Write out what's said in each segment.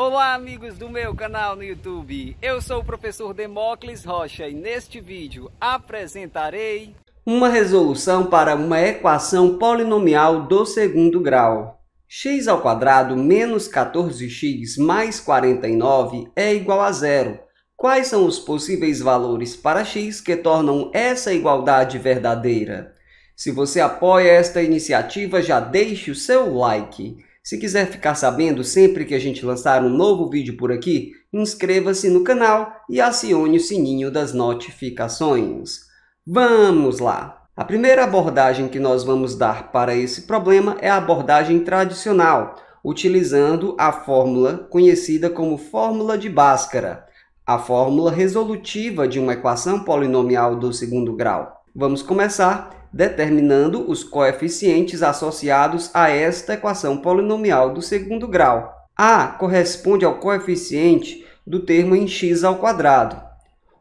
Olá amigos do meu canal no YouTube, eu sou o professor Demócles Rocha e neste vídeo apresentarei uma resolução para uma equação polinomial do segundo grau. x ao quadrado menos 14x mais 49 é igual a zero. Quais são os possíveis valores para x que tornam essa igualdade verdadeira? Se você apoia esta iniciativa, já deixe o seu like. Se quiser ficar sabendo sempre que a gente lançar um novo vídeo por aqui, inscreva-se no canal e acione o sininho das notificações. Vamos lá! A primeira abordagem que nós vamos dar para esse problema é a abordagem tradicional, utilizando a fórmula conhecida como fórmula de Bhaskara, a fórmula resolutiva de uma equação polinomial do segundo grau. Vamos começar determinando os coeficientes associados a esta equação polinomial do segundo grau. A corresponde ao coeficiente do termo em x ao quadrado.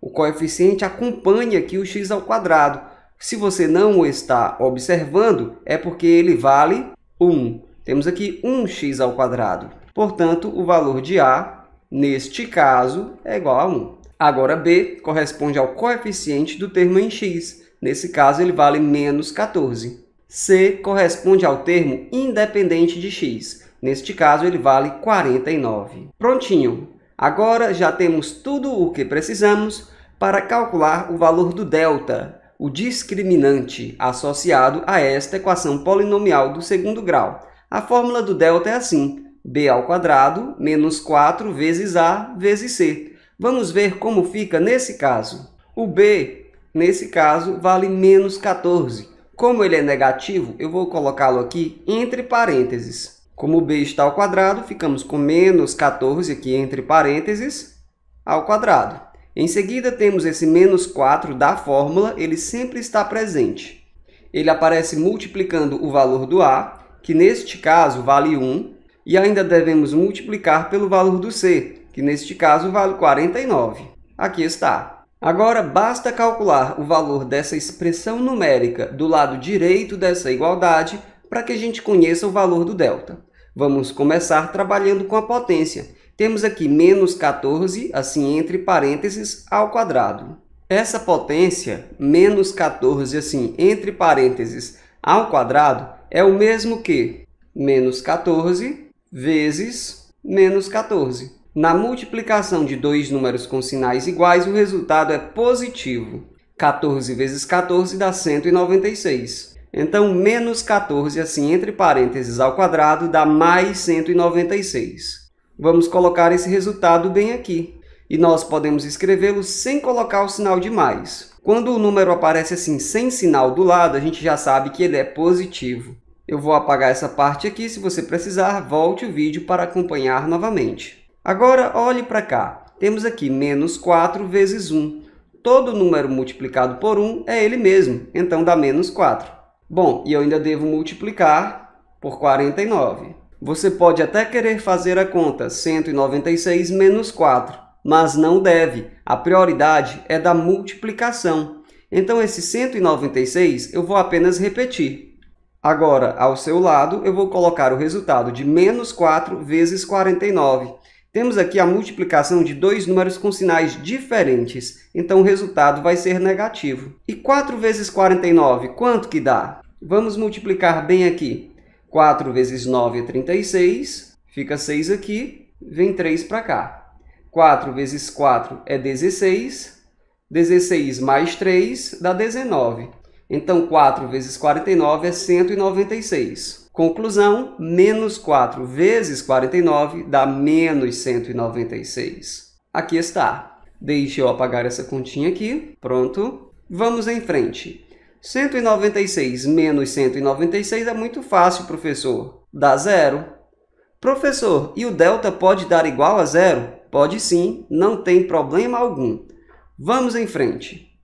O coeficiente acompanha aqui o x ao quadrado. Se você não o está observando, é porque ele vale 1. Temos aqui 1x ao quadrado. Portanto, o valor de A, neste caso, é igual a 1. Agora, B corresponde ao coeficiente do termo em x. Nesse caso, ele vale menos 14. C corresponde ao termo independente de x. Neste caso, ele vale 49. Prontinho! Agora já temos tudo o que precisamos para calcular o valor do delta, o discriminante associado a esta equação polinomial do segundo grau. A fórmula do delta é assim, b ao quadrado menos 4 vezes a vezes c. Vamos ver como fica nesse caso. O b Nesse caso, vale menos 14. Como ele é negativo, eu vou colocá-lo aqui entre parênteses. Como b está ao quadrado, ficamos com menos 14 aqui entre parênteses ao quadrado. Em seguida, temos esse menos 4 da fórmula, ele sempre está presente. Ele aparece multiplicando o valor do a, que neste caso vale 1, e ainda devemos multiplicar pelo valor do c, que neste caso vale 49. Aqui está. Agora, basta calcular o valor dessa expressão numérica do lado direito dessa igualdade para que a gente conheça o valor do delta. Vamos começar trabalhando com a potência. Temos aqui menos 14, assim entre parênteses, ao quadrado. Essa potência, menos 14, assim entre parênteses, ao quadrado, é o mesmo que menos 14 vezes menos 14. Na multiplicação de dois números com sinais iguais, o resultado é positivo. 14 vezes 14 dá 196. Então, menos 14, assim, entre parênteses ao quadrado, dá mais 196. Vamos colocar esse resultado bem aqui. E nós podemos escrevê-lo sem colocar o sinal de mais. Quando o número aparece assim, sem sinal do lado, a gente já sabe que ele é positivo. Eu vou apagar essa parte aqui. Se você precisar, volte o vídeo para acompanhar novamente. Agora, olhe para cá. Temos aqui menos 4 vezes 1. Todo número multiplicado por 1 é ele mesmo, então dá menos 4. Bom, e eu ainda devo multiplicar por 49. Você pode até querer fazer a conta 196 menos 4, mas não deve. A prioridade é da multiplicação. Então, esse 196 eu vou apenas repetir. Agora, ao seu lado, eu vou colocar o resultado de menos 4 vezes 49. Temos aqui a multiplicação de dois números com sinais diferentes, então o resultado vai ser negativo. E 4 vezes 49, quanto que dá? Vamos multiplicar bem aqui. 4 vezes 9 é 36, fica 6 aqui, vem 3 para cá. 4 vezes 4 é 16, 16 mais 3 dá 19. Então, 4 vezes 49 é 196. Conclusão, menos 4 vezes 49 dá menos 196. Aqui está. Deixe eu apagar essa continha aqui. Pronto. Vamos em frente. 196 menos 196 é muito fácil, professor. Dá zero. Professor, e o delta pode dar igual a zero? Pode sim, não tem problema algum. Vamos em frente.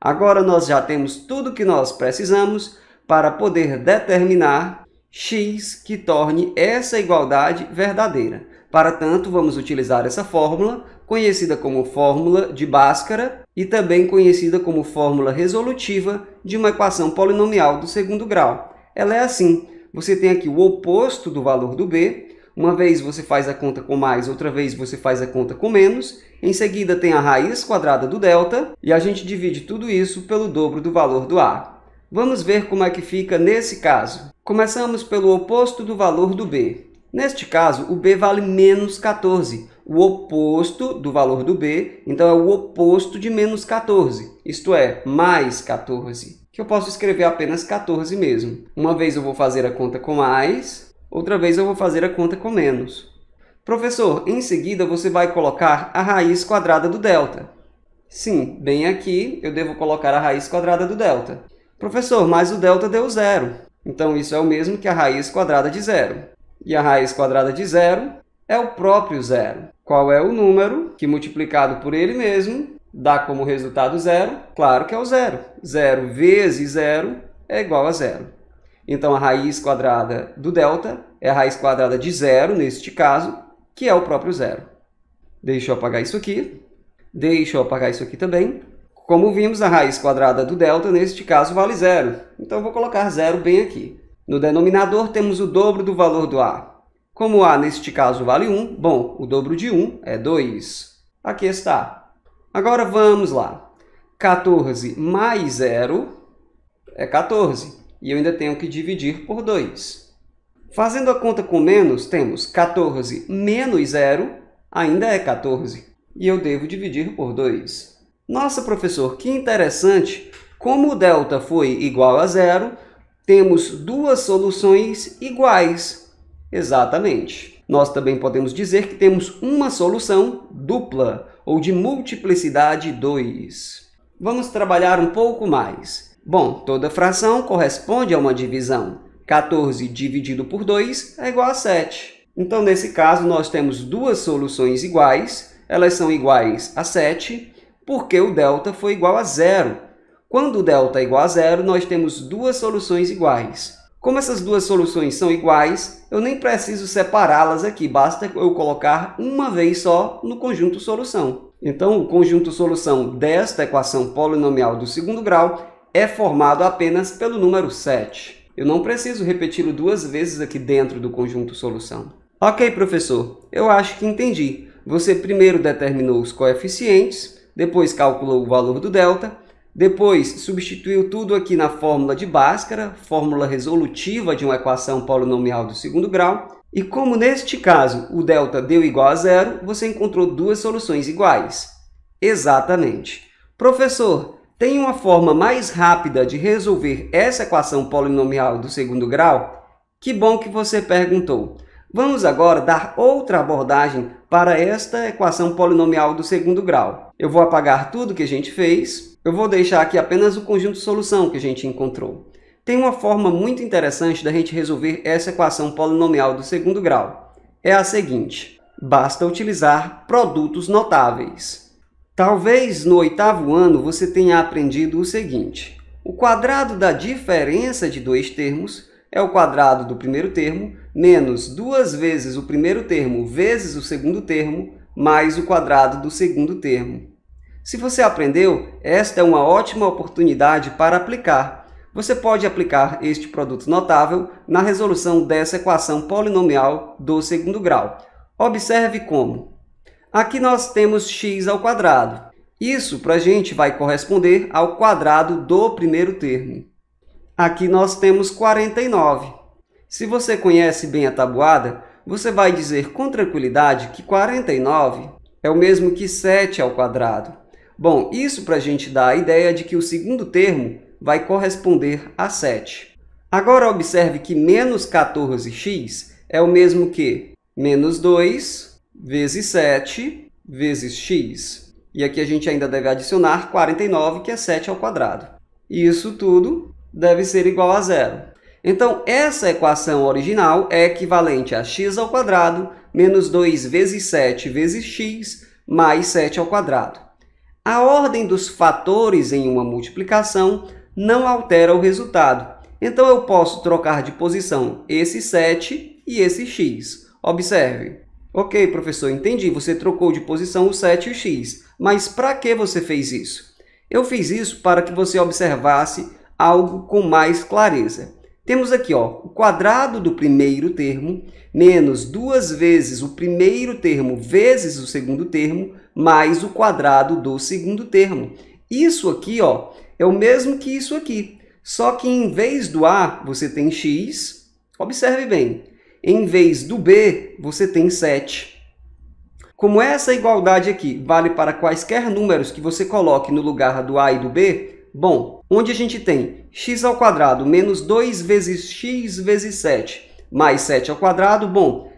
Agora nós já temos tudo que nós precisamos para poder determinar x que torne essa igualdade verdadeira. Para tanto, vamos utilizar essa fórmula, conhecida como fórmula de Bhaskara e também conhecida como fórmula resolutiva de uma equação polinomial do segundo grau. Ela é assim, você tem aqui o oposto do valor do b, uma vez você faz a conta com mais, outra vez você faz a conta com menos, em seguida tem a raiz quadrada do delta, e a gente divide tudo isso pelo dobro do valor do a. Vamos ver como é que fica nesse caso. Começamos pelo oposto do valor do B. Neste caso, o B vale menos 14, o oposto do valor do B, então é o oposto de menos 14, isto é, mais 14, que eu posso escrever apenas 14 mesmo. Uma vez eu vou fazer a conta com mais, outra vez eu vou fazer a conta com menos. Professor, em seguida você vai colocar a raiz quadrada do delta. Sim, bem aqui eu devo colocar a raiz quadrada do delta. Professor, mas o delta deu zero. Então isso é o mesmo que a raiz quadrada de zero. E a raiz quadrada de zero é o próprio zero. Qual é o número que, multiplicado por ele mesmo, dá como resultado zero? Claro que é o zero. Zero vezes zero é igual a zero. Então, a raiz quadrada do delta é a raiz quadrada de zero, neste caso, que é o próprio zero. Deixa eu apagar isso aqui. Deixa eu apagar isso aqui também. Como vimos, a raiz quadrada do delta, neste caso, vale zero. Então, vou colocar zero bem aqui. No denominador, temos o dobro do valor do a. Como a, neste caso, vale 1, bom, o dobro de 1 é 2. Aqui está. Agora, vamos lá. 14 mais 0 é 14. E eu ainda tenho que dividir por 2. Fazendo a conta com menos, temos 14 menos 0, ainda é 14. E eu devo dividir por 2. Nossa, professor, que interessante! Como o delta foi igual a zero, temos duas soluções iguais. Exatamente. Nós também podemos dizer que temos uma solução dupla, ou de multiplicidade 2. Vamos trabalhar um pouco mais. Bom, toda fração corresponde a uma divisão. 14 dividido por 2 é igual a 7. Então, nesse caso, nós temos duas soluções iguais. Elas são iguais a 7 porque o delta foi igual a zero. Quando o delta é igual a zero, nós temos duas soluções iguais. Como essas duas soluções são iguais, eu nem preciso separá-las aqui, basta eu colocar uma vez só no conjunto solução. Então, o conjunto solução desta equação polinomial do segundo grau é formado apenas pelo número 7. Eu não preciso repeti-lo duas vezes aqui dentro do conjunto solução. Ok, professor, eu acho que entendi. Você primeiro determinou os coeficientes, depois calculou o valor do delta, depois substituiu tudo aqui na fórmula de Bhaskara, fórmula resolutiva de uma equação polinomial do segundo grau, e como neste caso o delta deu igual a zero, você encontrou duas soluções iguais. Exatamente. Professor, tem uma forma mais rápida de resolver essa equação polinomial do segundo grau? Que bom que você perguntou. Vamos agora dar outra abordagem para esta equação polinomial do segundo grau. Eu vou apagar tudo que a gente fez, eu vou deixar aqui apenas o conjunto de solução que a gente encontrou. Tem uma forma muito interessante da gente resolver essa equação polinomial do segundo grau. É a seguinte, basta utilizar produtos notáveis. Talvez no oitavo ano você tenha aprendido o seguinte, o quadrado da diferença de dois termos é o quadrado do primeiro termo menos duas vezes o primeiro termo vezes o segundo termo mais o quadrado do segundo termo. Se você aprendeu, esta é uma ótima oportunidade para aplicar. Você pode aplicar este produto notável na resolução dessa equação polinomial do segundo grau. Observe como. Aqui nós temos x ao quadrado. Isso, para a gente, vai corresponder ao quadrado do primeiro termo. Aqui nós temos 49. Se você conhece bem a tabuada, você vai dizer com tranquilidade que 49 é o mesmo que 7 ao quadrado. Bom, isso para a gente dar a ideia de que o segundo termo vai corresponder a 7. Agora observe que menos 14x é o mesmo que menos 2 vezes 7 vezes x. E aqui a gente ainda deve adicionar 49, que é 7 ao quadrado. Isso tudo deve ser igual a zero. Então, essa equação original é equivalente a x ao quadrado menos 2 vezes 7 vezes x mais 7 ao quadrado. A ordem dos fatores em uma multiplicação não altera o resultado. Então, eu posso trocar de posição esse 7 e esse x. Observe. Ok, professor, entendi. Você trocou de posição o 7 e o x. Mas para que você fez isso? Eu fiz isso para que você observasse algo com mais clareza. Temos aqui ó, o quadrado do primeiro termo menos duas vezes o primeiro termo vezes o segundo termo mais o quadrado do segundo termo. Isso aqui ó, é o mesmo que isso aqui, só que em vez do A você tem x, observe bem, em vez do B você tem 7. Como essa igualdade aqui vale para quaisquer números que você coloque no lugar do A e do B, Bom, onde a gente tem x ao quadrado menos 2 vezes x vezes 7 mais 7 ao quadrado, bom,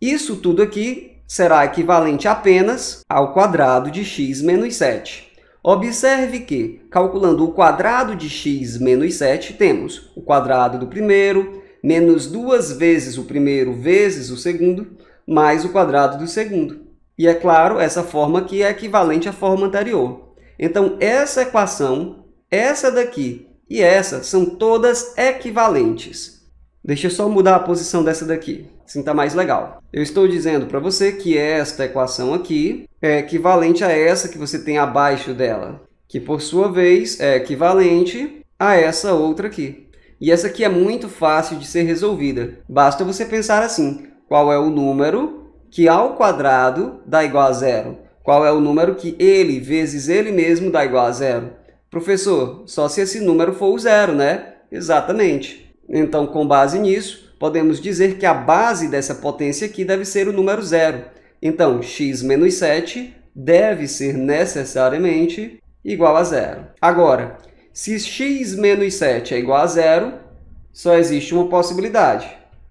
isso tudo aqui será equivalente apenas ao quadrado de x menos 7. Observe que, calculando o quadrado de x menos 7, temos o quadrado do primeiro, menos duas vezes o primeiro vezes o segundo, mais o quadrado do segundo. E, é claro, essa forma aqui é equivalente à forma anterior. Então, essa equação essa daqui e essa são todas equivalentes. Deixa eu só mudar a posição dessa daqui, assim está mais legal. Eu estou dizendo para você que esta equação aqui é equivalente a essa que você tem abaixo dela, que por sua vez é equivalente a essa outra aqui. E essa aqui é muito fácil de ser resolvida. Basta você pensar assim, qual é o número que ao quadrado dá igual a zero? Qual é o número que ele vezes ele mesmo dá igual a zero? Professor, só se esse número for o zero, né? Exatamente. Então, com base nisso, podemos dizer que a base dessa potência aqui deve ser o número zero. Então, x menos 7 deve ser necessariamente igual a zero. Agora, se x menos 7 é igual a zero, só existe uma possibilidade.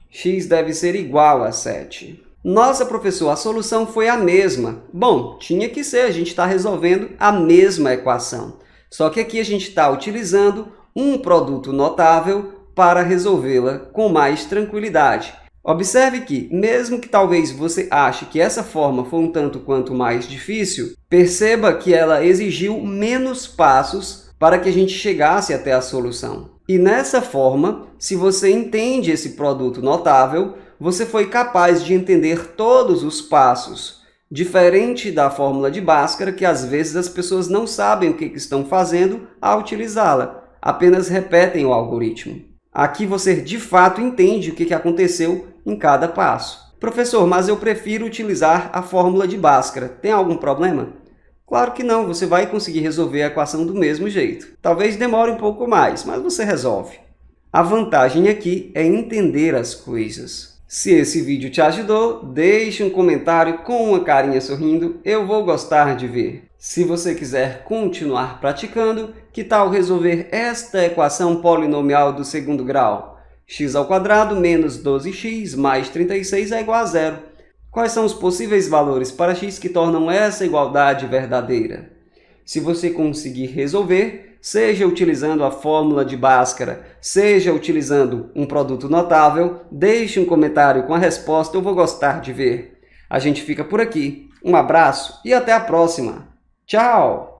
x deve ser igual a 7. Nossa, professor, a solução foi a mesma. Bom, tinha que ser, a gente está resolvendo a mesma equação. Só que aqui a gente está utilizando um produto notável para resolvê-la com mais tranquilidade. Observe que, mesmo que talvez você ache que essa forma foi um tanto quanto mais difícil, perceba que ela exigiu menos passos para que a gente chegasse até a solução. E nessa forma, se você entende esse produto notável, você foi capaz de entender todos os passos, Diferente da fórmula de Bhaskara, que às vezes as pessoas não sabem o que estão fazendo ao utilizá-la, apenas repetem o algoritmo. Aqui você de fato entende o que aconteceu em cada passo. Professor, mas eu prefiro utilizar a fórmula de Bhaskara. Tem algum problema? Claro que não, você vai conseguir resolver a equação do mesmo jeito. Talvez demore um pouco mais, mas você resolve. A vantagem aqui é entender as coisas. Se esse vídeo te ajudou, deixe um comentário com uma carinha sorrindo, eu vou gostar de ver. Se você quiser continuar praticando, que tal resolver esta equação polinomial do segundo grau? x ao quadrado menos 12x mais 36 é igual a zero. Quais são os possíveis valores para x que tornam essa igualdade verdadeira? Se você conseguir resolver, seja utilizando a fórmula de Bhaskara, seja utilizando um produto notável, deixe um comentário com a resposta, eu vou gostar de ver. A gente fica por aqui. Um abraço e até a próxima. Tchau!